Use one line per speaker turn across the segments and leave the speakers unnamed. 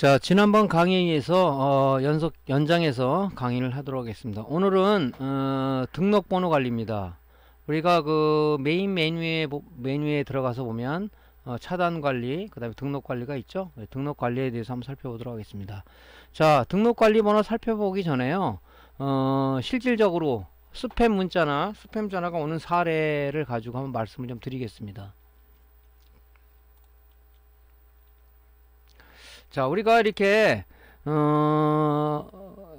자 지난번 강의에서 어, 연속 연장해서 강의를 하도록 하겠습니다 오늘은 어, 등록번호 관리입니다 우리가 그 메인 메뉴에 메뉴에 들어가서 보면 어, 차단 관리 그 다음에 등록 관리가 있죠 네, 등록 관리에 대해서 한번 살펴보도록 하겠습니다 자 등록 관리 번호 살펴보기 전에요 어, 실질적으로 스팸 문자나 스팸 전화가 오는 사례를 가지고 한번 말씀을 좀 드리겠습니다 자, 우리가 이렇게 어,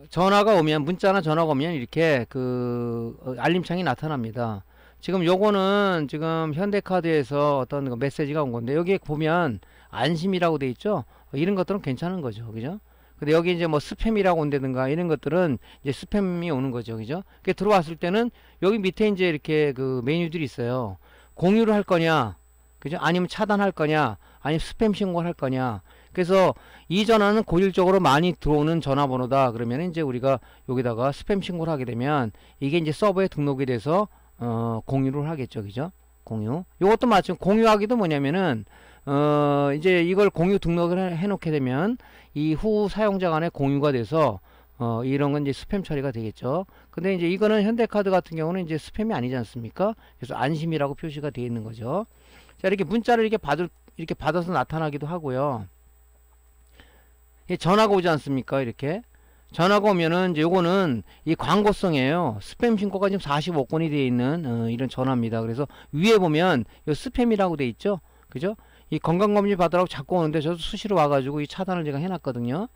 전화가 오면 문자나 전화가 오면 이렇게 그 어, 알림창이 나타납니다. 지금 요거는 지금 현대카드에서 어떤 그 메시지가 온 건데 여기 보면 안심이라고 돼 있죠. 이런 것들은 괜찮은 거죠. 그죠? 근데 여기 이제 뭐 스팸이라고 온다든가 이런 것들은 이제 스팸이 오는 거죠. 그죠? 그 들어왔을 때는 여기 밑에 이제 이렇게 그 메뉴들이 있어요. 공유를 할 거냐? 그죠? 아니면 차단할 거냐? 아니면 스팸 신고를 할 거냐? 그래서 이 전화는 고질적으로 많이 들어오는 전화번호다 그러면 이제 우리가 여기다가 스팸 신고를 하게 되면 이게 이제 서버에 등록이 돼서 어, 공유를 하겠죠 그죠 공유 이것도 마침 공유하기도 뭐냐면은 어, 이제 이걸 공유 등록을 해 놓게 되면 이후 사용자 간에 공유가 돼서 어, 이런 건 이제 스팸 처리가 되겠죠. 근데 이제 이거는 현대카드 같은 경우는 이제 스팸이 아니지 않습니까? 그래서 안심이라고 표시가 되어 있는 거죠. 자, 이렇게 문자를 이렇게 받을, 이렇게 받아서 나타나기도 하고요. 전화가 오지 않습니까? 이렇게. 전화가 오면은 이제 요거는 이 광고성이에요. 스팸 신고가 지금 45건이 되어 있는 어, 이런 전화입니다. 그래서 위에 보면 요 스팸이라고 되어 있죠. 그죠? 이 건강검진 받으라고 자꾸 오는데 저도 수시로 와가지고 이 차단을 제가 해놨거든요.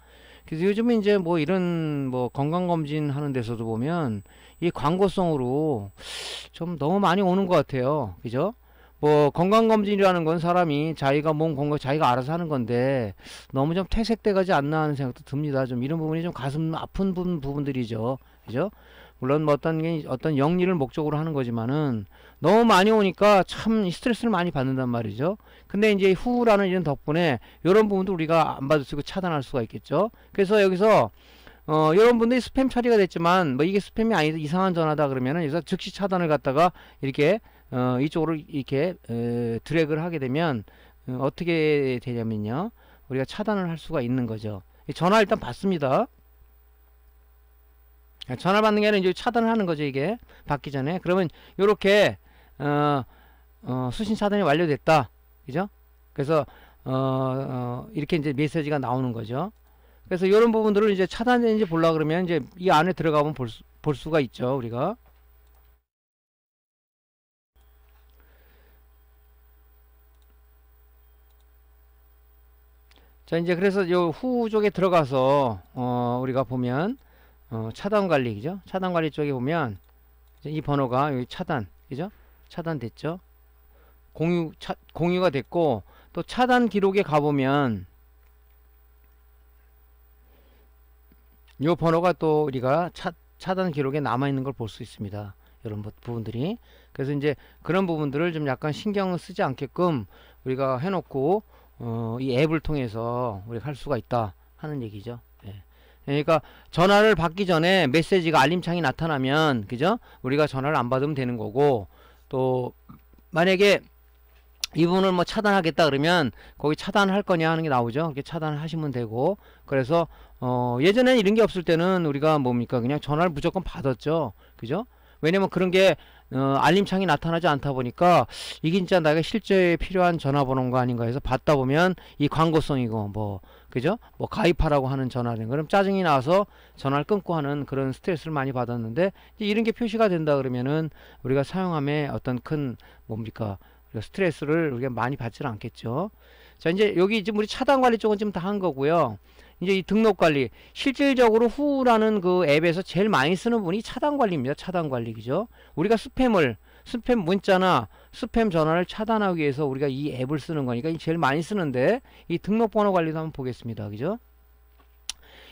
그래서 요즘에 이제 뭐 이런 뭐 건강검진 하는 데서도 보면 이 광고성으로 좀 너무 많이 오는 것 같아요. 그죠? 뭐 건강검진이라는 건 사람이 자기가 몸 건강 자기가 알아서 하는 건데 너무 좀 퇴색돼가지 않나 하는 생각도 듭니다. 좀 이런 부분이 좀 가슴 아픈 부분 부분들이죠. 그죠? 물론 뭐 어떤 게 어떤 영리를 목적으로 하는 거지만은 너무 많이 오니까 참 스트레스를 많이 받는단 말이죠. 근데 이제 후라는 이런 덕분에 이런 부분도 우리가 안 받을 수 있고 차단할 수가 있겠죠. 그래서 여기서 어, 여러분들이 스팸 처리가 됐지만 뭐 이게 스팸이 아니다 이상한 전화다 그러면은 여기서 즉시 차단을 갖다가 이렇게 어, 이쪽으로 이렇게 어, 드래그를 하게 되면 어, 어떻게 되냐면요 우리가 차단을 할 수가 있는 거죠 전화 일단 받습니다 아, 전화 받는 게 아니라 이제 차단을 하는 거죠 이게 받기 전에 그러면 이렇게 어, 어, 수신 차단이 완료됐다 그죠 그래서 어, 어, 이렇게 이제 메시지가 나오는 거죠 그래서 이런 부분들을 이제 차단되는지 보려 그러면 이제 이 안에 들어가면 볼, 수, 볼 수가 있죠 우리가 자 이제 그래서 요 후쪽에 들어가서 어 우리가 보면 어 차단 관리 그죠? 차단 관리 쪽에 보면 이 번호가 여기 차단 그죠? 차단 됐죠? 공유 차, 공유가 됐고 또 차단 기록에 가보면 요 번호가 또 우리가 차, 차단 기록에 남아있는 걸 볼 수 있습니다. 이런 부분들이 그래서 이제 그런 부분들을 좀 약간 신경 쓰지 않게끔 우리가 해놓고 어, 이 앱을 통해서 우리가 할 수가 있다 하는 얘기죠. 예. 그러니까 전화를 받기 전에 메시지가 알림창이 나타나면 그죠? 우리가 전화를 안 받으면 되는 거고 또 만약에 이분을 뭐 차단하겠다 그러면 거기 차단할 거냐 하는 게 나오죠. 이렇게 차단하시면 되고 그래서 어 예전에는 이런 게 없을 때는 우리가 뭡니까 그냥 전화를 무조건 받았죠. 그죠? 왜냐면 그런 게 어, 알림창이 나타나지 않다 보니까 이게 진짜 내가 실제 필요한 전화번호인가 아닌가 해서 받다 보면 이 광고성이고 뭐 그죠? 뭐 가입하라고 하는 전화는 그럼 짜증이 나서 전화를 끊고 하는 그런 스트레스를 많이 받았는데 이런게 표시가 된다 그러면은 우리가 사용함에 어떤 큰 뭡니까 스트레스를 우리가 많이 받지 않겠죠. 자 이제 여기 지금 우리 차단 관리 쪽은 지금 다 한 거고요. 이제 이 등록 관리 실질적으로 후라는 그 앱에서 제일 많이 쓰는 분이 차단 관리입니다. 차단 관리 그죠? 우리가 스팸을 스팸 문자나 스팸 전화를 차단하기 위해서 우리가 이 앱을 쓰는 거니까 제일 많이 쓰는데 이 등록번호 관리도 한번 보겠습니다. 그죠?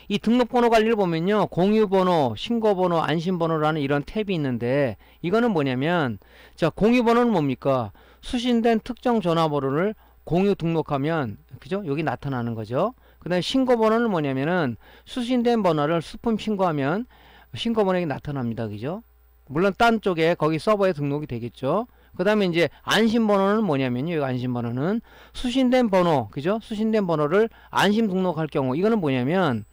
이 등록번호 관리를 보면요 공유번호 신고번호 안심번호라는 이런 탭이 있는데 이거는 뭐냐면 자 공유번호는 뭡니까 수신된 특정 전화번호를 공유 등록하면 그죠 여기 나타나는 거죠 그 다음에 신고 번호는 뭐냐면은 수신된 번호를 수품 신고하면 신고 번호에 나타납니다. 그죠? 물론 딴 쪽에 거기 서버에 등록이 되겠죠. 그 다음에 이제 안심번호는 뭐냐면요. 여기 안심번호는 수신된 번호, 그죠? 수신된 번호를 안심 등록할 경우 이거는 뭐냐면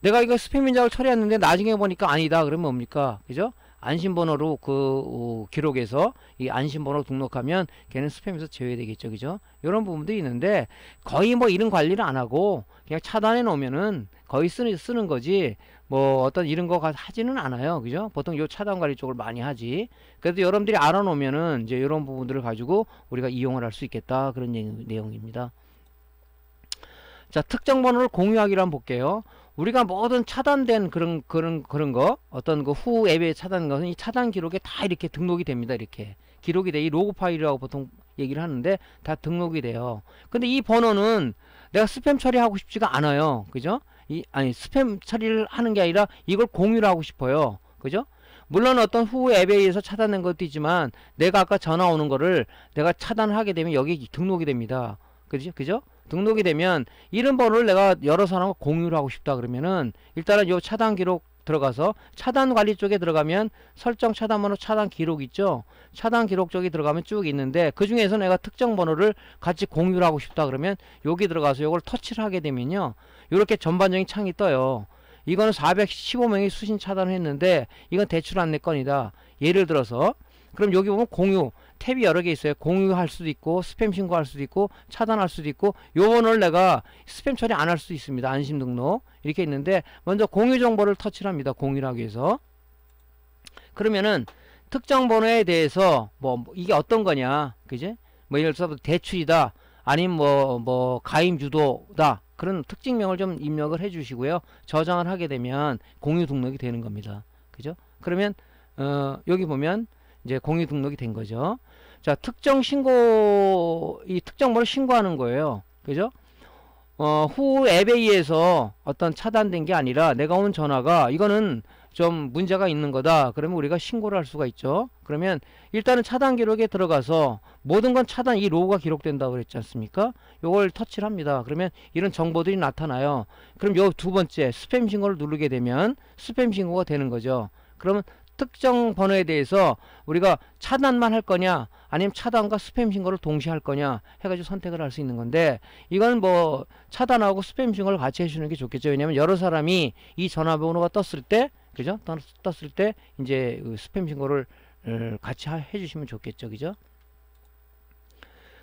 내가 이거 스팸 인작을 처리했는데 나중에 보니까 아니다. 그러면 뭡니까? 그죠? 안심번호로 그 어, 기록에서 이 안심번호 등록하면 걔는 스팸에서 제외되겠죠. 그죠? 이런 부분도 있는데 거의 뭐 이런 관리를 안 하고 그냥 차단해 놓으면은 거의 쓰는, 쓰는 거지 뭐 어떤 이런 거 하지는 않아요. 그죠? 보통 요 차단 관리 쪽을 많이 하지. 그래도 여러분들이 알아 놓으면은 이제 이런 부분들을 가지고 우리가 이용을 할 수 있겠다. 그런 내용입니다. 자, 특정 번호를 공유하기로 한번 볼게요. 우리가 모든 차단된 그런 그런 그런 거 어떤 그 후 앱에 차단 것은 이 차단 기록에 다 이렇게 등록이 됩니다 이렇게 기록이 돼 이 로그 파일이라고 보통 얘기를 하는데 다 등록이 돼요 근데 이 번호는 내가 스팸 처리하고 싶지가 않아요 그죠 이 아니 스팸 처리를 하는 게 아니라 이걸 공유를 하고 싶어요 그죠 물론 어떤 후 앱에 의해서 차단된 것도 있지만 내가 아까 전화 오는 거를 내가 차단하게 을 되면 여기 등록이 됩니다 그죠 그죠 등록이 되면 이런번호를 내가 여러 사람과 공유를 하고 싶다 그러면은 일단은 요 차단 기록 들어가서 차단 관리 쪽에 들어가면 설정 차단 번호 차단 기록 있죠 차단 기록 쪽에 들어가면 쭉 있는데 그 중에서 내가 특정 번호를 같이 공유를 하고 싶다 그러면 여기 들어가서 요걸 터치를 하게 되면요 이렇게 전반적인 창이 떠요 이거는 415명이 수신 차단을 했는데 이건 대출 안내 건이다 예를 들어서 그럼 여기 보면 공유 탭이 여러 개 있어요. 공유할 수도 있고 스팸 신고할 수도 있고 차단할 수도 있고 요번을 내가 스팸 처리 안 할 수도 있습니다. 안심 등록 이렇게 있는데 먼저 공유 정보를 터치를 합니다. 공유를 하기 위해서 그러면은 특정 번호에 대해서 뭐, 뭐 이게 어떤 거냐 그지? 뭐 예를 들어서 대출이다 아니면 뭐뭐 뭐 가임 주도다 그런 특징명을 좀 입력을 해 주시고요. 저장을 하게 되면 공유 등록이 되는 겁니다. 그죠? 그러면 어, 여기 보면 이제 공유 등록이 된 거죠. 자, 특정 신고, 이 특정물을 신고하는 거예요. 그죠? 어, 후 앱에 의해서 어떤 차단된 게 아니라 내가 온 전화가 이거는 좀 문제가 있는 거다. 그러면 우리가 신고를 할 수가 있죠. 그러면 일단은 차단 기록에 들어가서 모든 건 차단 이 로고가 기록된다고 그랬지 않습니까? 요걸 터치를 합니다. 그러면 이런 정보들이 나타나요. 그럼 요 두 번째 스팸 신고를 누르게 되면 스팸 신고가 되는 거죠. 그러면 특정 번호에 대해서 우리가 차단만 할 거냐 아니면 차단과 스팸 신고를 동시에 할 거냐 해가지고 선택을 할 수 있는 건데 이건 뭐 차단하고 스팸 신고를 같이 해주는 게 좋겠죠 왜냐면 여러 사람이 이 전화번호가 떴을 때 그죠 떴을 때 이제 그 스팸 신고를 어, 같이 해주시면 좋겠죠 그죠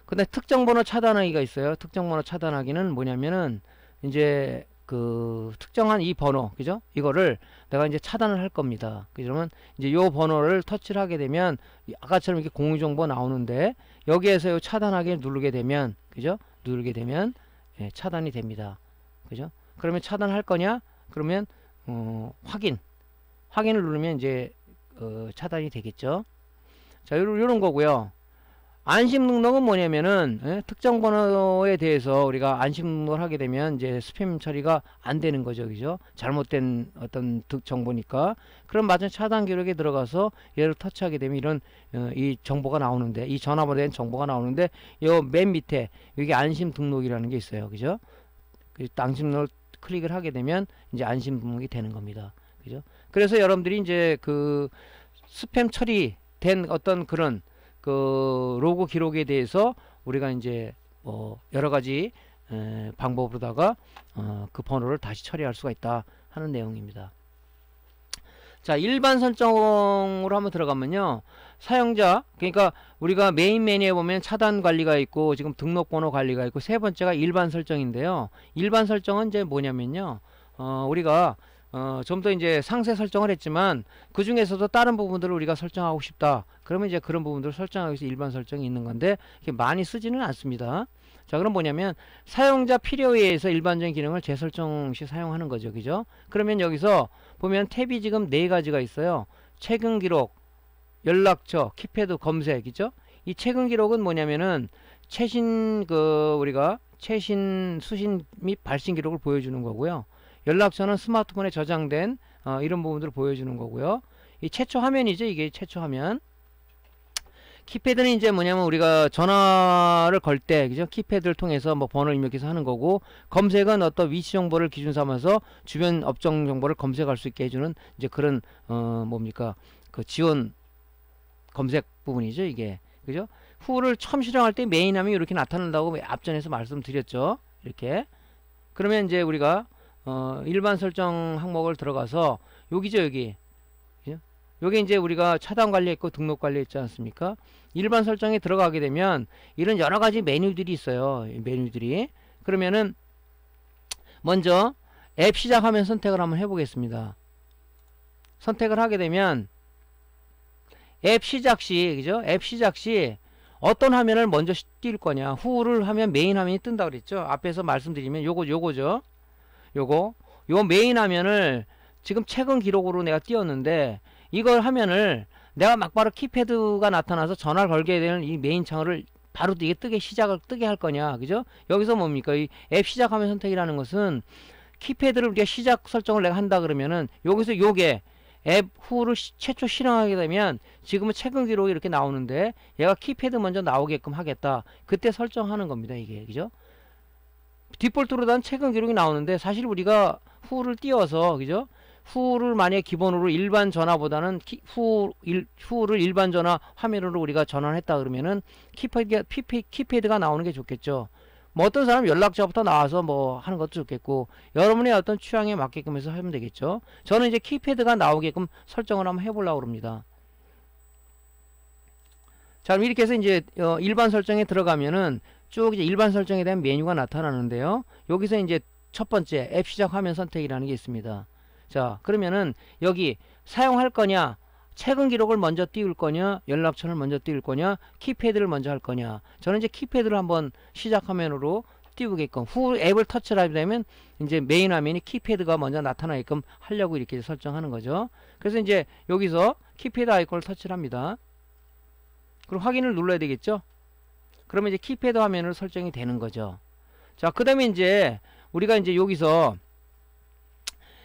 근데 특정 번호 차단하기가 있어요 특정 번호 차단하기는 뭐냐면은 이제 그 특정한 이 번호 그죠 이거를 내가 이제 차단을 할 겁니다 그러면 이제 요 번호를 터치를 하게 되면 아까처럼 이렇게 공유정보 나오는데 여기에서 요 차단하기 누르게 되면 그죠 누르게 되면 예, 차단이 됩니다 그죠 그러면 차단할 거냐 그러면 어, 확인 확인을 누르면 이제 어, 차단이 되겠죠 자 요런, 요런 거고요 안심 등록은 뭐냐면은 에? 예, 특정 번호에 대해서 우리가 안심 등록을 하게 되면 이제 스팸 처리가 안 되는 거죠 그죠 잘못된 어떤 정보니까 그럼 마저 차단 기록에 들어가서 얘를 터치하게 되면 이런 어, 이 정보가 나오는데 이 전화번호에 대한 정보가 나오는데 요 맨 밑에 여기 안심 등록이라는 게 있어요 그죠 그 안심 등록 클릭을 하게 되면 이제 안심 등록이 되는 겁니다 그죠 그래서 여러분들이 이제 그 스팸 처리된 어떤 그런 그 로고 기록에 대해서 우리가 이제 뭐 여러 가지 방법으로다가 어, 그 번호를 다시 처리할 수가 있다 하는 내용입니다. 자 일반 설정으로 한번 들어가면요 사용자 그러니까 우리가 메인 메뉴에 보면 차단 관리가 있고 지금 등록번호 관리가 있고 세 번째가 일반 설정인데요 일반 설정은 이제 뭐냐면요 어, 우리가 어, 좀 더 이제 상세 설정을 했지만 그 중에서도 다른 부분들을 우리가 설정하고 싶다. 그러면 이제 그런 부분들을 설정하기 위해서 일반 설정이 있는 건데 이게 많이 쓰지는 않습니다. 자 그럼 뭐냐면 사용자 필요에 의해서 일반적인 기능을 재설정 시 사용하는 거죠. 그죠? 그러면 여기서 보면 탭이 지금 네 가지가 있어요. 최근 기록, 연락처, 키패드 검색이죠. 이 최근 기록은 뭐냐면은 최신 그 우리가 최신 수신 및 발신 기록을 보여주는 거고요. 연락처는 스마트폰에 저장된 어, 이런 부분들을 보여주는 거고요. 이 최초 화면이죠. 이게 최초 화면. 키패드는 이제 뭐냐면 우리가 전화를 걸 때 그죠? 키패드를 통해서 뭐 번호를 입력해서 하는 거고 검색은 어떤 위치 정보를 기준 삼아서 주변 업종 정보를 검색할 수 있게 해주는 이제 그런 어 뭡니까 그 지원 검색 부분이죠 이게 그죠? 후를 처음 실행할 때 메인함이 이렇게 나타난다고 앞전에서 말씀드렸죠 이렇게 그러면 이제 우리가 어, 일반 설정 항목을 들어가서 여기죠 여기 예? 요게 이제 우리가 차단 관리했고 등록 관리했지 않습니까? 일반 설정에 들어가게 되면 이런 여러 가지 메뉴들이 있어요. 메뉴들이. 그러면은 먼저 앱 시작하면 선택을 한번 해보겠습니다. 선택을 하게 되면 앱 시작 시, 그죠? 앱 시작 시 어떤 화면을 먼저 띄울 거냐. 후를 하면 메인 화면이 뜬다 그랬죠? 앞에서 말씀드리면 요거, 요거죠. 요거 요 메인 화면을 지금 최근 기록으로 내가 띄웠는데 이걸 화면을 내가 막바로 키패드가 나타나서 전화를 걸게 되는 이 메인 창을 바로 이게 뜨게 시작을 뜨게 할 거냐 그죠 여기서 뭡니까 이 앱 시작 화면 선택이라는 것은 키패드를 우리가 시작 설정을 내가 한다 그러면은 여기서 요게 앱 후를 시, 최초 실행하게 되면 지금은 최근 기록이 이렇게 나오는데 얘가 키패드 먼저 나오게끔 하겠다 그때 설정하는 겁니다 이게 그죠 디폴트로 단 최근 기록이 나오는데 사실 우리가 후를 띄워서 그죠? 후를 만약에 기본으로 일반 전화보다는 키, 후, 일, 후를 일반 전화 화면으로 우리가 전환했다 그러면은 키패드, 키패, 키패드가 나오는 게 좋겠죠. 뭐 어떤 사람 연락처부터 나와서 뭐 하는 것도 좋겠고 여러분의 어떤 취향에 맞게끔 해서 하면 되겠죠. 저는 이제 키패드가 나오게끔 설정을 한번 해보려고 합니다. 자 그럼 이렇게 해서 이제 어, 일반 설정에 들어가면은 쭉 이제 일반 설정에 대한 메뉴가 나타나는데요. 여기서 이제 첫 번째 앱 시작 화면 선택이라는 게 있습니다. 자 그러면은 여기 사용할 거냐 최근 기록을 먼저 띄울 거냐 연락처를 먼저 띄울 거냐 키패드를 먼저 할 거냐 저는 이제 키패드를 한번 시작 화면으로 띄우게끔 후 앱을 터치를 하게 되면 이제 메인 화면이 키패드가 먼저 나타나게끔 하려고 이렇게 설정하는 거죠 그래서 이제 여기서 키패드 아이콘을 터치를 합니다 그럼 확인을 눌러야 되겠죠 그러면 이제 키패드 화면으로 설정이 되는 거죠. 자, 그 다음에 이제 우리가 이제 여기서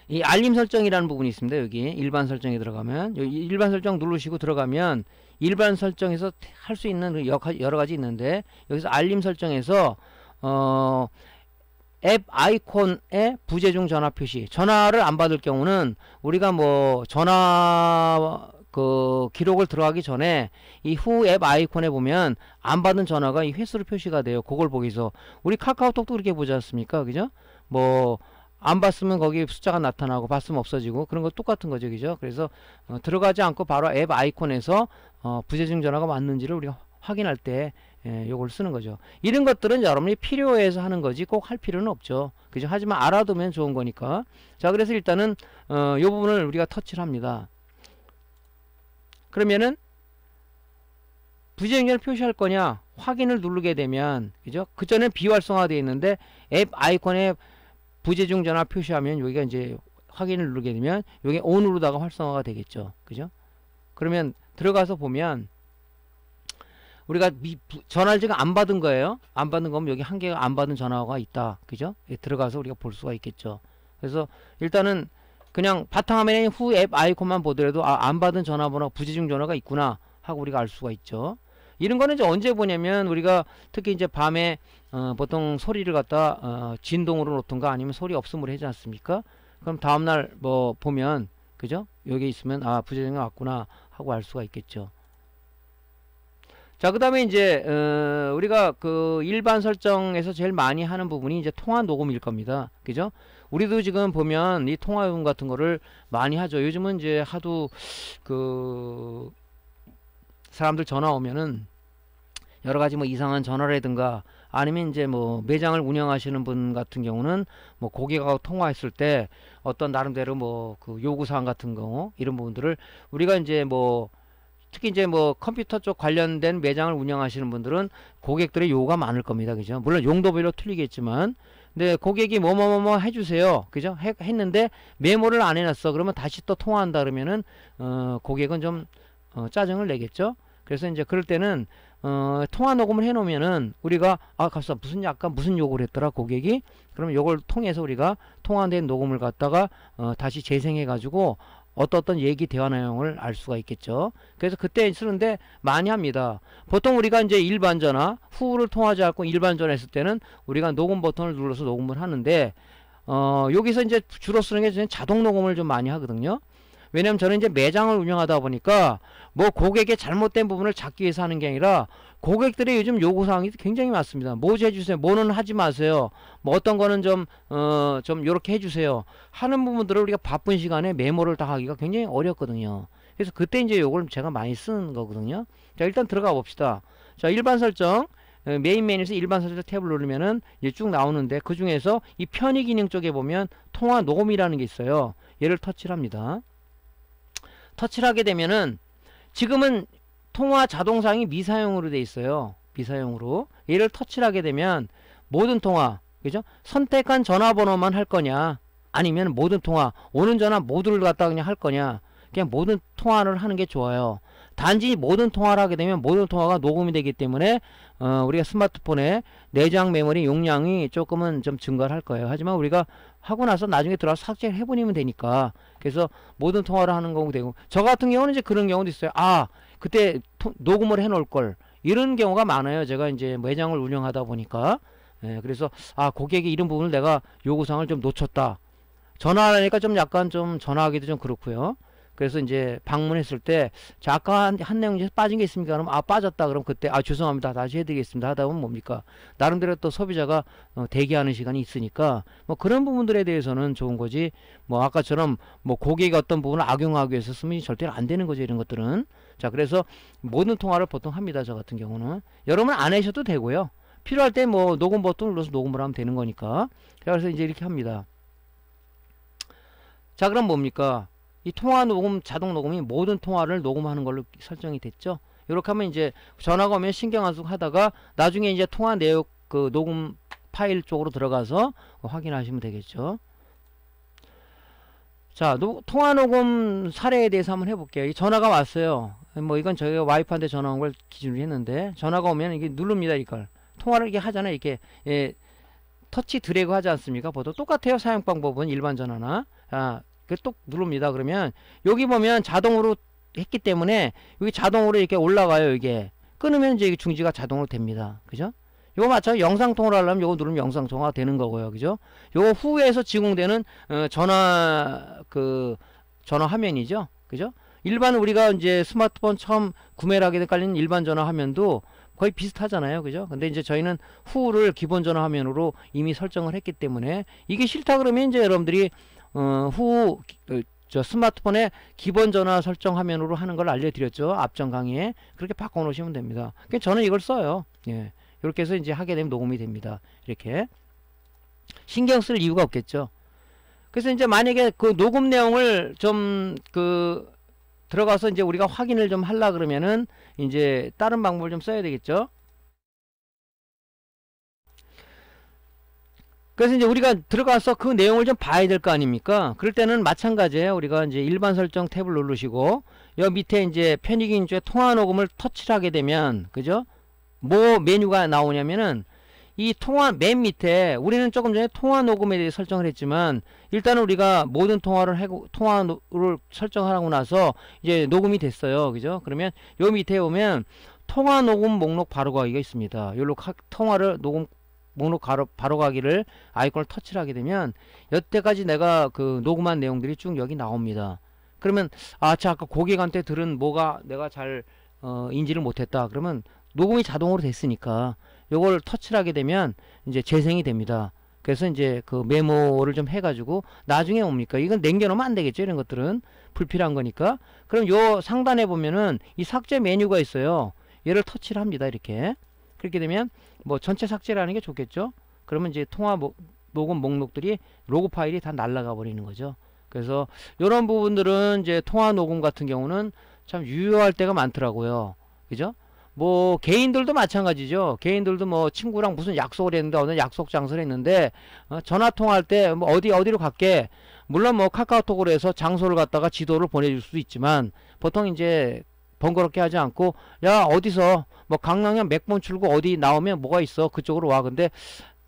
이 알림 설정이라는 부분이 있습니다. 여기 일반 설정에 들어가면 일반 설정 누르시고 들어가면 일반 설정에서 할 수 있는 여러 가지 있는데 여기서 알림 설정에서 어, 앱 아이콘의 부재중 전화 표시 전화를 안 받을 경우는 우리가 뭐 전화 그 기록을 들어가기 전에 이 후 앱 아이콘에 보면 안 받은 전화가 이 횟수로 표시가 돼요. 그걸 보기서 우리 카카오톡도 그렇게 보지 않습니까? 그죠? 뭐 안 봤으면 거기 숫자가 나타나고 봤으면 없어지고 그런 거 똑같은 거죠. 그죠? 그래서 어, 들어가지 않고 바로 앱 아이콘에서 어, 부재중 전화가 왔는지를 우리가 확인할 때 예, 요걸 쓰는 거죠. 이런 것들은 여러분이 필요해서 하는 거지 꼭 할 필요는 없죠. 그죠? 하지만 알아두면 좋은 거니까. 자, 그래서 일단은 어, 요 부분을 우리가 터치를 합니다. 그러면은 부재행렬을 표시할 거냐 확인을 누르게 되면 그죠? 그 전에 비활성화되어 있는데 앱 아이콘에 부재중 전화 표시하면 여기가 이제 확인을 누르게 되면 여기 on으로다가 활성화가 되겠죠. 그죠? 그러면 들어가서 보면 우리가 미, 부, 전화를 지금 안 받은 거예요. 안 받은 거면 여기 한 개가 안 받은 전화가 있다. 그죠? 들어가서 우리가 볼 수가 있겠죠. 그래서 일단은 그냥 바탕화면에 후 앱 아이콘만 보더라도 아, 안 받은 전화번호 부재중 전화가 있구나 하고 우리가 알 수가 있죠. 이런 거는 이제 언제 보냐면 우리가 특히 이제 밤에 어, 보통 소리를 갖다 어, 진동으로 놓던가 아니면 소리 없음으로 하지 않습니까? 그럼 다음날 뭐 보면 그죠? 여기 있으면 아 부재중이 왔구나 하고 알 수가 있겠죠. 자, 그 다음에 이제, 어, 우리가 그 일반 설정에서 제일 많이 하는 부분이 이제 통화 녹음일 겁니다. 그죠? 우리도 지금 보면 이 통화요금 같은 거를 많이 하죠. 요즘은 이제 하도 그 사람들 전화 오면은 여러 가지 뭐 이상한 전화라든가 아니면 이제 뭐 매장을 운영하시는 분 같은 경우는 뭐 고객하고 통화했을 때 어떤 나름대로 뭐 그 요구사항 같은 경우 이런 부분들을 우리가 이제 뭐 특히 이제 뭐 컴퓨터 쪽 관련된 매장을 운영하시는 분들은 고객들의 요구가 많을 겁니다. 그죠? 물론 용도별로 틀리겠지만 네, 고객이 그 뭐뭐뭐뭐 해주세요. 그죠? 했는데 메모를 안 해놨어. 그러면 다시 또 통화한다 그러면은 어, 고객은 좀 어, 짜증을 내겠죠. 그래서 이제 그럴 때는 어, 통화 녹음을 해놓으면은 우리가 아 갑사 무슨 약간 무슨 욕을 했더라 고객이 그러면 요걸 통해서 우리가 통화된 녹음을 갖다가 어, 다시 재생해 가지고 어떤 어떤 얘기 대화 내용을 알 수가 있겠죠. 그래서 그때 쓰는데 많이 합니다. 보통 우리가 이제 일반전화 후를 통하지 않고 일반전 화 했을 때는 우리가 녹음 버튼을 눌러서 녹음을 하는데 어, 여기서 이제 주로 쓰는 게 자동 녹음을 좀 많이 하거든요. 왜냐면 저는 이제 매장을 운영하다 보니까 뭐 고객의 잘못된 부분을 잡기 위해서 하는 게 아니라 고객들의 요즘 요구사항이 굉장히 많습니다. 뭐 해주세요. 뭐는 하지 마세요. 뭐 어떤 거는 좀, 어, 좀 요렇게 해주세요. 하는 부분들을 우리가 바쁜 시간에 메모를 다 하기가 굉장히 어렵거든요. 그래서 그때 이제 요걸 제가 많이 쓰는 거거든요. 자, 일단 들어가 봅시다. 자, 일반 설정. 메인 메뉴에서 일반 설정 탭을 누르면은 이제 쭉 나오는데 그 중에서 이 편의 기능 쪽에 보면 통화 녹음이라는 게 있어요. 얘를 터치를 합니다. 터치를 하게 되면은 지금은 통화 자동상이 미사용으로 돼 있어요. 미사용으로. 얘를 터치를 하게 되면 모든 통화, 그죠? 선택한 전화번호만 할 거냐, 아니면 모든 통화, 오는 전화 모두를 갖다 그냥 할 거냐, 그냥 모든 통화를 하는 게 좋아요. 단지 모든 통화를 하게 되면 모든 통화가 녹음이 되기 때문에 어, 우리가 스마트폰에 내장 메모리 용량이 조금은 좀 증가를 할 거예요. 하지만 우리가 하고 나서 나중에 들어와서 삭제를 해버리면 되니까 그래서 모든 통화를 하는 경우도 되고 저 같은 경우는 이제 그런 경우도 있어요. 아 그때 녹음을 해놓을 걸 이런 경우가 많아요. 제가 이제 매장을 운영하다 보니까 예, 그래서 아고객이 이런 부분을 내가 요구사항을 좀 놓쳤다. 전화하니까 좀 약간 좀 전화하기도 좀 그렇고요. 그래서 이제 방문했을 때 잠깐 한 내용 중에 빠진 게 있습니까? 그럼 아 빠졌다. 그럼 그때 아 죄송합니다. 다시 해드리겠습니다. 하다 보면 뭡니까? 나름대로 또 소비자가 어, 대기하는 시간이 있으니까 뭐 그런 부분들에 대해서는 좋은 거지. 뭐 아까처럼 뭐 고객이 어떤 부분을 악용하기 위해서 쓰면 절대로 안 되는 거죠. 이런 것들은. 자, 그래서 모든 통화를 보통 합니다. 저 같은 경우는. 여러분 안 하셔도 되고요. 필요할 때 뭐 녹음 버튼 눌러서 녹음을 하면 되는 거니까. 그래서 이제 이렇게 합니다. 자, 그럼 뭡니까? 이 통화 녹음 자동 녹음이 모든 통화를 녹음하는 걸로 설정이 됐죠. 이렇게 하면 이제 전화가 오면 신경 안 쓰고 하다가 나중에 이제 통화 내역그 녹음 파일 쪽으로 들어가서 확인하시면 되겠죠. 자, 노, 통화 녹음 사례에 대해서 한번 해볼게요. 이 전화가 왔어요. 뭐 이건 저희가 와이프한테 전화 온 걸 기준으로 했는데 전화가 오면 이게 누릅니다 이걸 통화를 이렇게 하잖아요 이렇게 예, 터치 드래그 하지 않습니까 보통 똑같아요 사용 방법은 일반 전화나 아, 그또 누릅니다 그러면 여기 보면 자동으로 했기 때문에 여기 자동으로 이렇게 올라가요 이게 끊으면 이제 중지가 자동으로 됩니다 그죠 요거 맞춰 영상통화를 하려면 요거 누르면 영상통화가 되는 거고요. 그죠? 요거 후에서 제공되는 어, 전화 그 전화 화면이죠. 그죠? 일반 우리가 이제 스마트폰 처음 구매를 하게 돼 깔린 일반 전화 화면도 거의 비슷하잖아요. 그죠? 근데 이제 저희는 후를 기본 전화 화면으로 이미 설정을 했기 때문에 이게 싫다 그러면 이제 여러분들이 어, 후, 그, 저 스마트폰의 기본 전화 설정 화면으로 하는 걸 알려드렸죠. 앞전 강의에. 그렇게 바꿔놓으시면 됩니다. 그러니까 저는 이걸 써요. 예. 이렇게 해서 이제 하게 되면 녹음이 됩니다. 이렇게. 신경 쓸 이유가 없겠죠. 그래서 이제 만약에 그 녹음 내용을 좀그 들어가서 이제 우리가 확인을 좀 하려 그러면은 이제 다른 방법을 좀 써야 되겠죠. 그래서 이제 우리가 들어가서 그 내용을 좀 봐야 될 거 아닙니까? 그럴 때는 마찬가지예요. 우리가 이제 일반 설정 탭을 누르시고 여기 밑에 이제 편익인 쪽에 통화 녹음을 터치를 하게 되면 그죠? 뭐 메뉴가 나오냐면은 이 통화 맨 밑에 우리는 조금 전에 통화 녹음에 대해 설정을 했지만 일단은 우리가 모든 통화를 해고, 통화를 설정하고 나서 이제 녹음이 됐어요. 그죠? 그러면 요 밑에 오면 통화 녹음 목록 바로가기가 있습니다. 요로 통화를 녹음 목록 바로, 바로가기를 아이콘을 터치를 하게 되면 여태까지 내가 그 녹음한 내용들이 쭉 여기 나옵니다. 그러면 아차 아까 고객한테 들은 뭐가 내가 잘 어, 인지를 못했다. 그러면 녹음이 자동으로 됐으니까 요걸 터치를 하게 되면 이제 재생이 됩니다. 그래서 이제 그 메모를 좀 해가지고 나중에 옵니까? 이건 남겨놓으면 안 되겠죠. 이런 것들은 불필요한 거니까. 그럼 요 상단에 보면은 이 삭제 메뉴가 있어요. 얘를 터치를 합니다. 이렇게. 그렇게 되면 뭐 전체 삭제를 하는 게 좋겠죠. 그러면 이제 통화 목, 녹음 목록들이 로그 파일이 다 날아가 버리는 거죠. 그래서 이런 부분들은 이제 통화 녹음 같은 경우는 참 유효할 때가 많더라고요. 그죠? 뭐 개인들도 마찬가지죠. 개인들도 뭐 친구랑 무슨 약속을 했는데 어느 약속 장소를 했는데 어, 전화 통화할 때 뭐 어디 어디로 갈게. 물론 뭐 카카오톡으로 해서 장소를 갖다가 지도를 보내줄 수도 있지만 보통 이제 번거롭게 하지 않고 야 어디서 뭐 강남역 맥번 출구 어디 나오면 뭐가 있어 그쪽으로 와 근데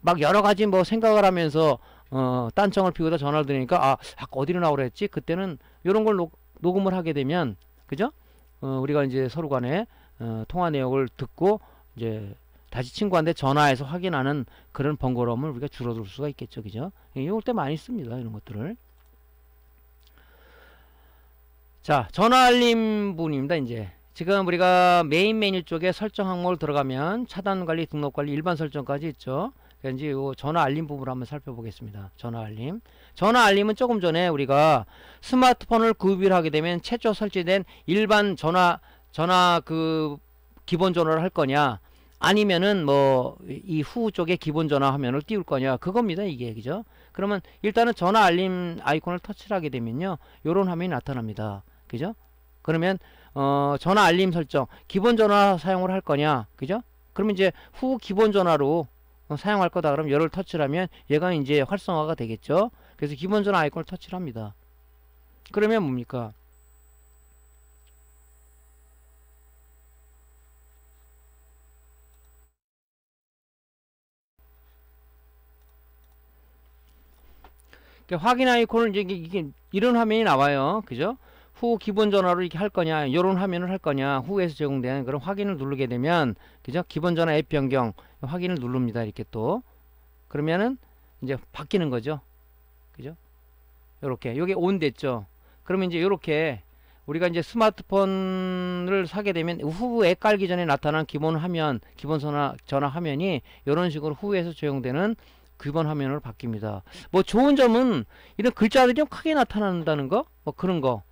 막 여러 가지 뭐 생각을 하면서 어 딴청을 피우다 전화를 드리니까 아 아까 어디로 나오라 했지 그때는 이런 걸 녹, 녹음을 하게 되면 그죠 어 우리가 이제 서로 간에 어, 통화 내역을 듣고 이제 다시 친구한테 전화해서 확인하는 그런 번거로움을 우리가 줄어들 수가 있겠죠. 그죠? 이럴 예, 때 많이 씁니다. 이런 것들을. 자, 전화 알림 분입니다. 이제 지금 우리가 메인 메뉴 쪽에 설정 항목을 들어가면 차단 관리, 등록 관리, 일반 설정까지 있죠. 그러 이제 요 전화 알림 부분을 한번 살펴보겠습니다. 전화 알림. 전화 알림은 조금 전에 우리가 스마트폰을 구입을하게 되면 최초 설치된 일반 전화 전화 그 기본 전화를 할 거냐 아니면은 뭐 이 후 쪽에 기본 전화 화면을 띄울 거냐 그겁니다 이게 그죠 그러면 일단은 전화 알림 아이콘을 터치를 하게 되면요 요런 화면이 나타납니다 그죠 그러면 어 전화 알림 설정 기본 전화 사용을 할 거냐 그죠 그러면 이제 후 기본 전화로 사용할 거다 그럼 열을 터치를 하면 얘가 이제 활성화가 되겠죠 그래서 기본 전화 아이콘을 터치를 합니다 그러면 뭡니까 그 확인 아이콘을 이제 이게 이런 화면이 나와요. 그죠? 후 기본 전화로 이렇게 할 거냐, 이런 화면을 할 거냐, 후에서 제공된 그런 확인을 누르게 되면, 그죠? 기본 전화 앱 변경 확인을 누릅니다. 이렇게 또 그러면은 이제 바뀌는 거죠. 그죠? 요렇게 요게 온 됐죠. 그러면 이제 요렇게 우리가 이제 스마트폰을 사게 되면 후에 깔기 전에 나타난 기본 화면, 기본 전화, 전화 화면이 요런 식으로 후에서 적용되는 그번 화면으로 바뀝니다. 뭐 좋은 점은 이런 글자들이 좀 크게 나타난다는 거? 뭐 그런 거.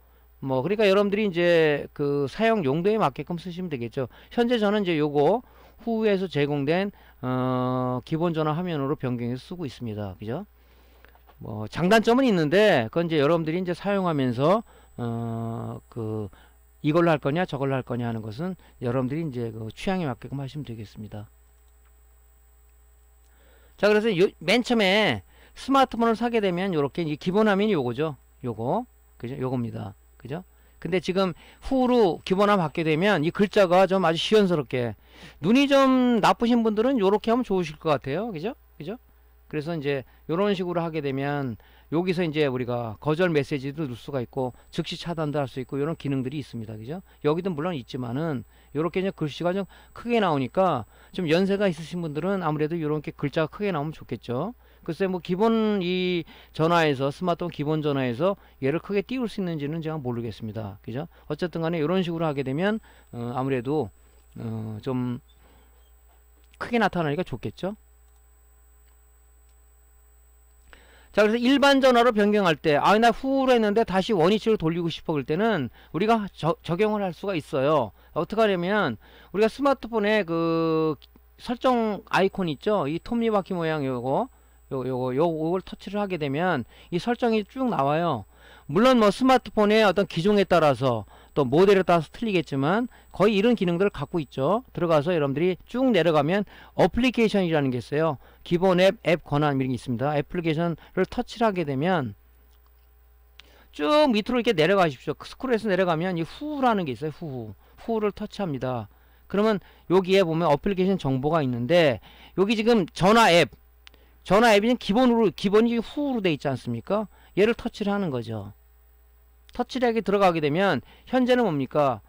뭐 그러니까 여러분들이 이제 그 사용 용도에 맞게끔 쓰시면 되겠죠. 현재 저는 이제 요거 후에서 제공된 어 기본 전화 화면으로 변경해서 쓰고 있습니다. 그죠? 뭐 장단점은 있는데 그건 이제 여러분들이 이제 사용하면서 어 그 이걸로 할 거냐 저걸로 할 거냐 하는 것은 여러분들이 이제 그 취향에 맞게끔 하시면 되겠습니다. 자 그래서 요, 맨 처음에 스마트폰을 사게 되면 이렇게 기본 화면이 요거죠 요거 그죠 요겁니다 그죠 근데 지금 후로 기본화 받게 되면 이 글자가 좀 아주 시원스럽게 눈이 좀 나쁘신 분들은 요렇게 하면 좋으실 것 같아요 그죠 그죠 그래서 이제 요런 식으로 하게 되면 여기서 이제 우리가 거절 메시지도 넣을 수가 있고 즉시 차단도 할 수 있고 이런 기능들이 있습니다. 그죠? 여기도 물론 있지만은 이렇게 이제 글씨가 좀 크게 나오니까 좀 연세가 있으신 분들은 아무래도 요렇게 글자가 크게 나오면 좋겠죠. 글쎄 뭐 기본 이 전화에서 스마트폰 기본 전화에서 얘를 크게 띄울 수 있는지는 제가 모르겠습니다. 그죠? 어쨌든 간에 이런 식으로 하게 되면 어 아무래도 어좀 크게 나타나니까 좋겠죠. 자 그래서 일반 전화로 변경할 때아나 후로 했는데 다시 원위치로 돌리고 싶어 그럴 때는 우리가 저, 적용을 할 수가 있어요 어떻게 하려면 우리가 스마트폰에 그 설정 아이콘 있죠 이 톱니바퀴 모양 요거 요, 요거 요걸 터치를 하게 되면 이 설정이 쭉 나와요 물론 뭐 스마트폰의 어떤 기종에 따라서 또 모델에 따라서 틀리겠지만 거의 이런 기능들을 갖고 있죠. 들어가서 여러분들이 쭉 내려가면 어플리케이션이라는 게 있어요. 기본 앱, 앱 권한 이런 게 있습니다. 애플리케이션을 터치를 하게 되면 쭉 밑으로 이렇게 내려가십시오. 그 스크롤에서 내려가면 이 후라는 게 있어요. 후후. 후를 터치합니다. 그러면 여기에 보면 어플리케이션 정보가 있는데 여기 지금 전화 앱 전화 앱이 기본으로 기본이 후로 돼 있지 않습니까? 얘를 터치를 하는 거죠. 터치렉이 들어가게 되면 현재는 뭡니까?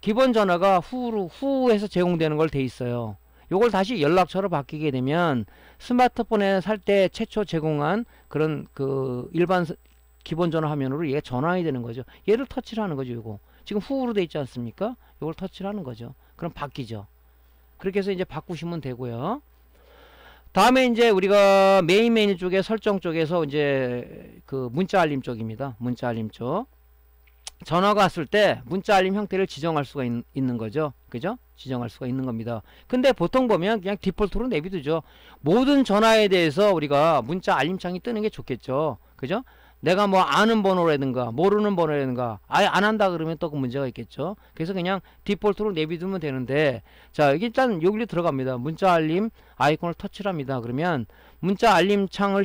기본 전화가 후로 후에서 제공되는 걸 돼 있어요. 요걸 다시 연락처로 바뀌게 되면 스마트폰에 살 때 최초 제공한 그런 그 일반 기본 전화 화면으로 얘 전환이 되는 거죠. 얘를 터치를 하는 거죠, 요거. 지금 후로 돼 있지 않습니까? 요걸 터치를 하는 거죠. 그럼 바뀌죠. 그렇게 해서 이제 바꾸시면 되고요. 다음에 이제 우리가 메인 메뉴 쪽에 설정 쪽에서 이제 그 문자 알림 쪽입니다. 문자 알림 쪽. 전화가 왔을 때 문자 알림 형태를 지정할 수가 있, 는 거죠. 그죠? 지정할 수가 있는 겁니다. 근데 보통 보면 그냥 디폴트로 내비두죠. 모든 전화에 대해서 우리가 문자 알림창이 뜨는 게 좋겠죠. 그죠? 내가 뭐 아는 번호라든가 모르는 번호라든가 아예 안 한다 그러면 또그 문제가 있겠죠. 그래서 그냥 디폴트로 내비두면 되는데 자 여기 일단 여기로 들어갑니다. 문자 알림 아이콘을 터치를 합니다. 그러면 문자 알림 창을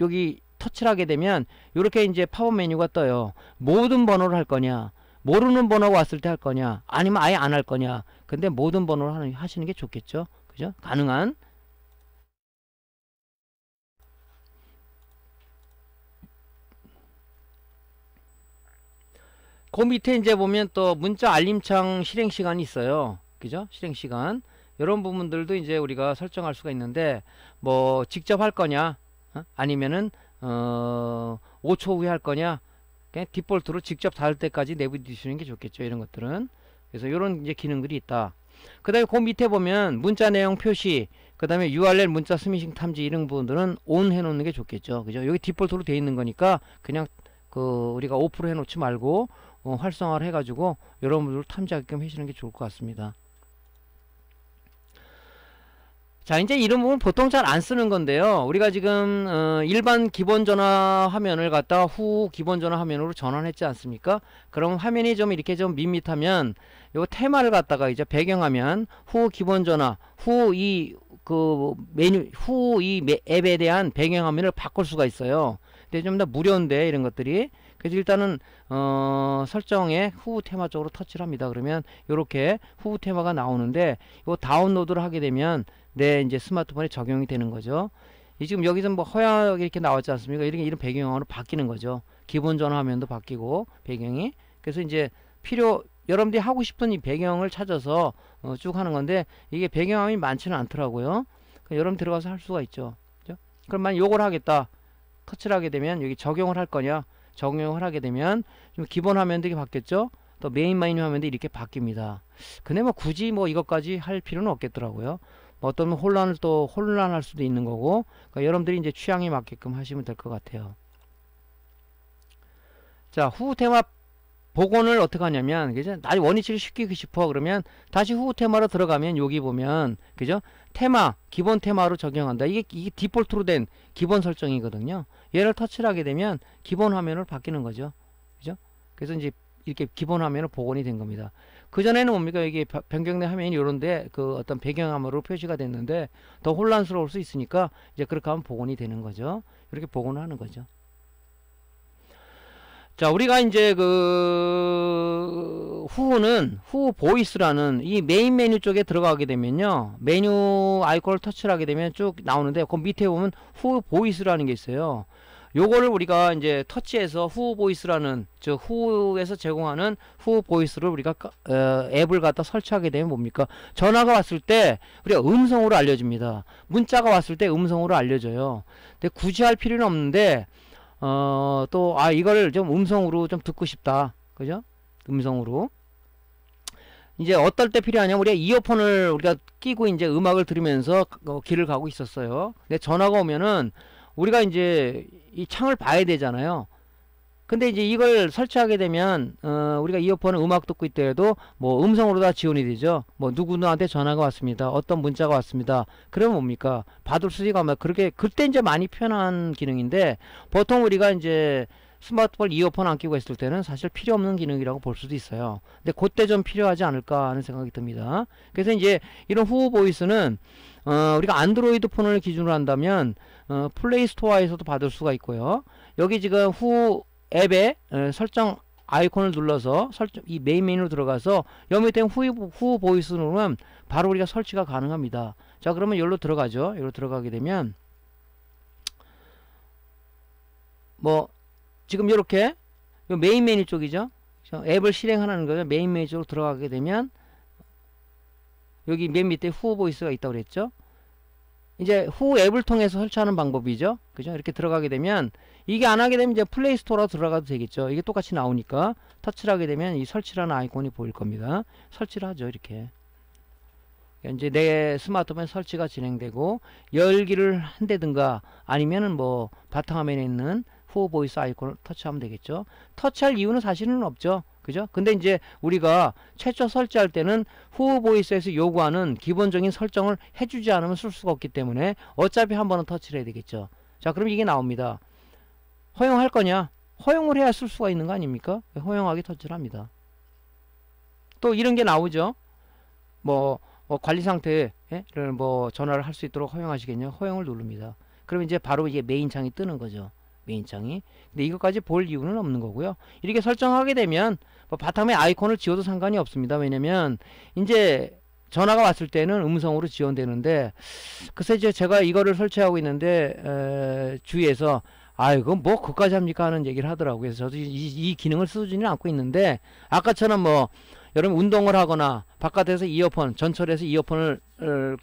여기 터치를 하게 되면 이렇게 이제 팝업 메뉴가 떠요. 모든 번호를 할 거냐 모르는 번호가 왔을 때 할 거냐 아니면 아예 안 할 거냐 근데 모든 번호를 하는, 하시는 게 좋겠죠. 그죠? 가능한 그 밑에 이제 보면 또 문자 알림창 실행 시간이 있어요. 그죠? 실행 시간. 이런 부분들도 이제 우리가 설정할 수가 있는데 뭐 직접 할 거냐 어? 아니면은 어, 5초 후에 할 거냐? 그냥 디폴트로 직접 닿을 때까지 내비두시는 게 좋겠죠. 이런 것들은. 그래서 이런 이제 기능들이 있다. 그 다음에 그 밑에 보면 문자 내용 표시, 그 다음에 URL 문자 스미싱 탐지 이런 부분들은 온 해놓는 게 좋겠죠. 그죠? 여기 디폴트로 되어 있는 거니까 그냥 그 우리가 오프로 해놓지 말고 어, 활성화를 해가지고 여러분들 탐지하게끔 해주는 게 좋을 것 같습니다. 자 이제 이런 부분 보통 잘 안 쓰는 건데요 우리가 지금 어, 일반 기본 전화 화면을 갖다 후 기본 전화 화면으로 전환했지 않습니까 그럼 화면이 좀 이렇게 좀 밋밋하면 요 테마를 갖다가 이제 배경화면 후 기본 전화 후 이 그 메뉴 후 이 앱에 대한 배경화면을 바꿀 수가 있어요 근데 좀 더 무료인데 이런 것들이 그래서 일단은 어, 설정에 후 테마 쪽으로 터치를 합니다 그러면 이렇게 후 테마가 나오는데 이거 다운로드를 하게 되면 내 이제 스마트폰에 적용이 되는 거죠. 이 지금 여기서 뭐 허약 이렇게 나왔지 않습니까? 이런 이런 배경으로 바뀌는 거죠. 기본 전 화면도 바뀌고 배경이 그래서 이제 필요 여러분들이 하고 싶은 이 배경을 찾아서 어, 쭉 하는 건데 이게 배경화면이 많지는 않더라고요. 그러니까 여러분 들어가서 할 수가 있죠. 그죠? 그러면 요걸 하겠다. 터치를 하게 되면 여기 적용을 할 거냐? 적용을 하게 되면 좀 기본 화면들이 바뀌었죠. 또 메인 마인 화면도 이렇게 바뀝니다. 근데 뭐 굳이 뭐 이것까지 할 필요는 없겠더라고요. 어떤 혼란을 또 혼란할 수도 있는 거고 그러니까 여러분들이 이제 취향에 맞게끔 하시면 될 것 같아요. 자, 후 테마 복원을 어떻게 하냐면 그죠? 나 원위치를 시키고 싶어 그러면 다시 후 테마로 들어가면 여기 보면 그죠? 테마 기본 테마로 적용한다. 이게, 이게 디폴트로 된 기본 설정이거든요. 얘를 터치를 하게 되면 기본 화면으로 바뀌는 거죠. 그죠? 그래서 이제 이렇게 기본 화면으로 복원이 된 겁니다. 그전에는 뭡니까? 이게 변경된 화면이 요런데 그 어떤 배경화으로 표시가 됐는데 더 혼란스러울 수 있으니까 이제 그렇게 하면 복원이 되는 거죠. 이렇게 복원을 하는 거죠. 자, 우리가 이제 그 후는 후 보이스라는 이 메인 메뉴 쪽에 들어가게 되면요. 메뉴 아이콘을 터치를 하게 되면 쭉 나오는데 그 밑에 보면 후 보이스라는 게 있어요. 요거를 우리가 이제 터치해서 후 보이스라는 즉 후에서 제공하는 후 보이스를 우리가 어, 앱을 갖다 설치하게 되면 뭡니까 전화가 왔을 때 우리가 음성으로 알려집니다 문자가 왔을 때 음성으로 알려져요 근데 굳이 할 필요는 없는데 어또아이걸좀 음성으로 좀 듣고 싶다 그죠 음성으로 이제 어떨 때 필요하냐면 우리가 이어폰을 우리가 끼고 이제 음악을 들으면서 어, 길을 가고 있었어요 근데 전화가 오면은 우리가 이제 이 창을 봐야 되잖아요. 근데 이제 이걸 설치하게 되면 어, 우리가 이어폰을 음악 듣고 있더라도 뭐 음성으로 다 지원이 되죠. 뭐 누구누구한테 전화가 왔습니다. 어떤 문자가 왔습니다. 그러면 뭡니까? 받을 수익이 아마 그렇게 그때 이제 많이 편한 기능인데 보통 우리가 이제 스마트폰 이어폰 안 끼고 했을 때는 사실 필요 없는 기능이라고 볼 수도 있어요. 근데 그때 좀 필요하지 않을까 하는 생각이 듭니다. 그래서 이제 이런 후보 이스는 어, 우리가 안드로이드 폰을 기준으로 한다면 어, 플레이 스토어에서도 받을 수가 있고요. 여기 지금 후 앱에 에, 어, 설정 아이콘을 눌러서 설정 이 메인 메뉴로 들어가서 여기 밑에 후, 후 보이스 누르면 바로 우리가 설치가 가능합니다. 자 그러면 여기로 들어가죠. 여기로 들어가게 되면 뭐 지금 이렇게 메인 메뉴 쪽이죠. 앱을 실행하는 거죠. 메인 메뉴 쪽으로 들어가게 되면 여기 맨 밑에 후 보이스가 있다고 그랬죠. 이제 후 앱을 통해서 설치하는 방법이죠. 그죠? 이렇게 들어가게 되면 이게 안 하게 되면 이제 플레이 스토어로 들어가도 되겠죠. 이게 똑같이 나오니까 터치를 하게 되면 이 설치라는 아이콘이 보일 겁니다. 설치를 하죠. 이렇게. 그러니까 이제 내 스마트폰 설치가 진행되고 열기를 한대든가 아니면은 뭐 바탕화면에 있는 후 보이스 아이콘을 터치하면 되겠죠. 터치할 이유는 사실은 없죠. 그죠? 근데 이제 우리가 최초 설치할 때는 후 보이스에서 요구하는 기본적인 설정을 해주지 않으면 쓸 수가 없기 때문에 어차피 한 번은 터치를 해야 되겠죠. 자, 그럼 이게 나옵니다. 허용할 거냐? 허용을 해야 쓸 수가 있는 거 아닙니까? 허용하기 터치를 합니다. 또 이런 게 나오죠. 뭐, 뭐 관리 상태를 예? 뭐 전화를 할 수 있도록 허용하시겠냐? 허용을 누릅니다. 그럼 이제 바로 이게 메인 창이 뜨는 거죠. 메인창이 근데 이것까지 볼 이유는 없는 거고요 이렇게 설정하게 되면 뭐 바탕에 아이콘을 지워도 상관이 없습니다 왜냐면 이제 전화가 왔을 때는 음성으로 지원되는데 글쎄 이제 제가 이거를 설치하고 있는데 에, 주위에서 아이고뭐 그까지 합니까 하는 얘기를 하더라고요 그래서 저도 이, 이 기능을 쓰지는 않고 있는데 아까처럼 뭐 여러분 운동을 하거나 바깥에서 이어폰 전철에서 이어폰을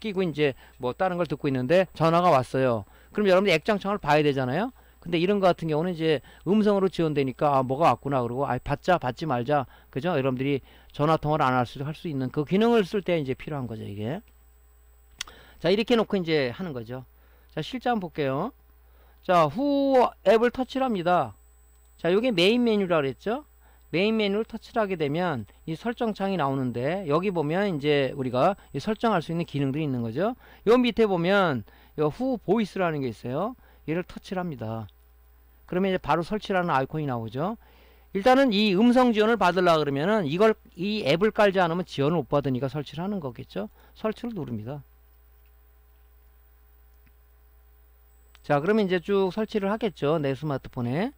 끼고 이제 뭐 다른 걸 듣고 있는데 전화가 왔어요 그럼 여러분 액정창을 봐야 되잖아요 근데 이런 거 같은 경우는 이제 음성으로 지원되니까 아 뭐가 왔구나 그러고 아 받자 받지 말자 그죠? 여러분들이 전화 통화를 안 할수할수 있는 그 기능을 쓸 때 이제 필요한 거죠 이게. 자 이렇게 놓고 이제 하는 거죠. 자 실제 한번 볼게요. 자 후 앱을 터치를 합니다. 자 요게 메인 메뉴라 그랬죠? 메인 메뉴를 터치를 하게 되면 이 설정 창이 나오는데 여기 보면 이제 우리가 설정할 수 있는 기능들이 있는 거죠. 요 밑에 보면 요 후 보이스라는 게 있어요. 얘를 터치를 합니다. 그러면 이제 바로 설치라는 아이콘이 나오죠. 일단은 이 음성 지원을 받으려 고 그러면은 이걸 이 앱을 깔지 않으면 지원을 못 받으니까 설치를 하는 거겠죠. 설치를 누릅니다. 자 그러면 이제 쭉 설치를 하겠죠. 내 스마트폰에.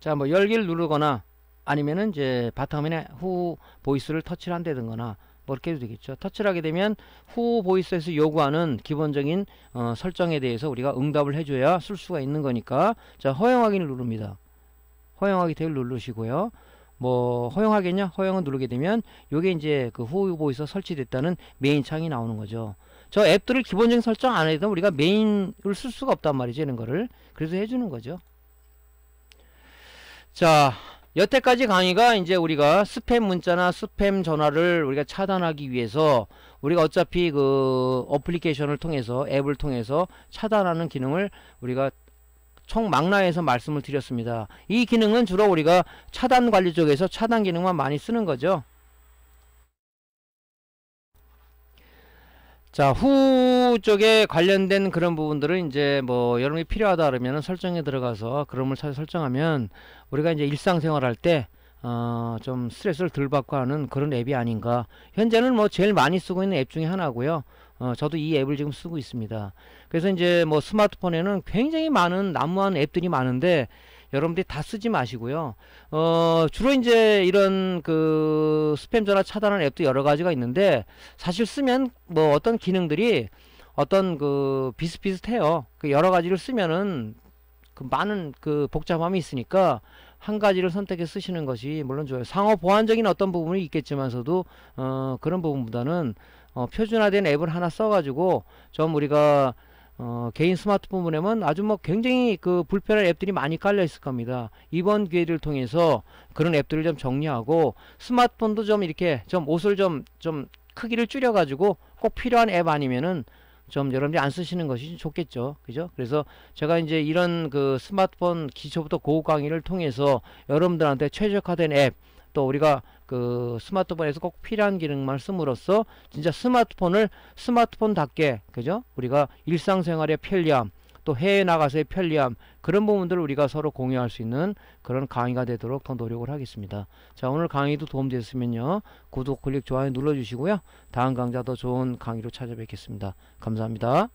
자, 뭐 열기를 누르거나 아니면은 이제 바탕화면에 후 보이스를 터치를 한다든거나 뭐 이렇게 해도 되겠죠. 터치를 하게 되면 후 보이스에서 요구하는 기본적인 어, 설정에 대해서 우리가 응답을 해줘야 쓸 수가 있는 거니까 자 허용 확인을 누릅니다. 허용 하기 대를 누르시고요. 뭐 허용하겠냐? 허용을 누르게 되면 요게 이제 그 후 보이스 설치됐다는 메인 창이 나오는 거죠. 저 앱들을 기본적인 설정 안 해도 우리가 메인을 쓸 수가 없단 말이죠. 이런 거를. 그래서 해주는 거죠. 자 여태까지 강의가 이제 우리가 스팸 문자나 스팸 전화를 우리가 차단하기 위해서 우리가 어차피 그 어플리케이션을 통해서 앱을 통해서 차단하는 기능을 우리가 총망라에서 말씀을 드렸습니다. 이 기능은 주로 우리가 차단 관리 쪽에서 차단 기능만 많이 쓰는 거죠. 자, 후 쪽에 관련된 그런 부분들은 이제 뭐 여러분이 필요하다 그러면 설정에 들어가서 그런걸 설정하면 우리가 이제 일상생활 할 때 어, 좀 스트레스를 덜 받고 하는 그런 앱이 아닌가. 현재는 뭐 제일 많이 쓰고 있는 앱 중에 하나고요. 어, 저도 이 앱을 지금 쓰고 있습니다. 그래서 이제 뭐 스마트폰에는 굉장히 많은 난무한 앱들이 많은데 여러분들이 다 쓰지 마시고요. 어, 주로 이제 이런 그 스팸 전화 차단하는 앱도 여러 가지가 있는데 사실 쓰면 뭐 어떤 기능들이 어떤 그 비슷비슷해요. 그 여러 가지를 쓰면은 그 많은 그 복잡함이 있으니까 한 가지를 선택해 쓰시는 것이 물론 좋아요. 상호 보완적인 어떤 부분이 있겠지만서도 어, 그런 부분보다는 어, 표준화된 앱을 하나 써가지고 좀 우리가 어, 개인 스마트폰 분에만 아주 뭐 굉장히 그 불편한 앱들이 많이 깔려 있을 겁니다. 이번 기회를 통해서 그런 앱들을 좀 정리하고 스마트폰도 좀 이렇게 좀 옷을 좀, 좀 크기를 줄여가지고 꼭 필요한 앱 아니면은 좀 여러분들이 안 쓰시는 것이 좋겠죠. 그죠? 그래서 제가 이제 이런 그 스마트폰 기초부터 고급 강의를 통해서 여러분들한테 최적화된 앱, 또 우리가 그 스마트폰에서 꼭 필요한 기능만 쓰므로써 진짜 스마트폰을 스마트폰답게 그죠? 우리가 일상생활의 편리함 또 해외 나가서의 편리함 그런 부분들을 우리가 서로 공유할 수 있는 그런 강의가 되도록 더 노력을 하겠습니다. 자 오늘 강의도 도움되셨으면요. 구독, 클릭, 좋아요 눌러주시고요. 다음 강좌 더 좋은 강의로 찾아뵙겠습니다. 감사합니다.